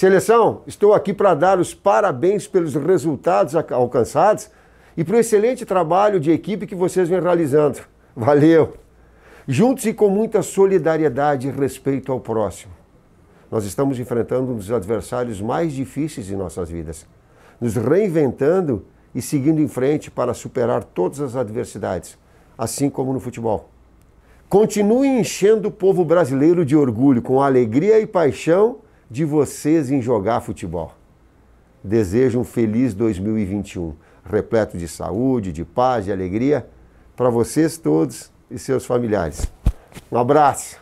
Seleção, estou aqui para dar os parabéns pelos resultados alcançados e pelo excelente trabalho de equipe que vocês vêm realizando. Valeu! Juntos e com muita solidariedade e respeito ao próximo. Nós estamos enfrentando um dos adversários mais difíceis em nossas vidas, nos reinventando e seguindo em frente para superar todas as adversidades, assim como no futebol. Continue enchendo o povo brasileiro de orgulho, com alegria e paixão de vocês em jogar futebol. Desejo um feliz 2021, repleto de saúde, de paz, de alegria para vocês todos e seus familiares. Um abraço!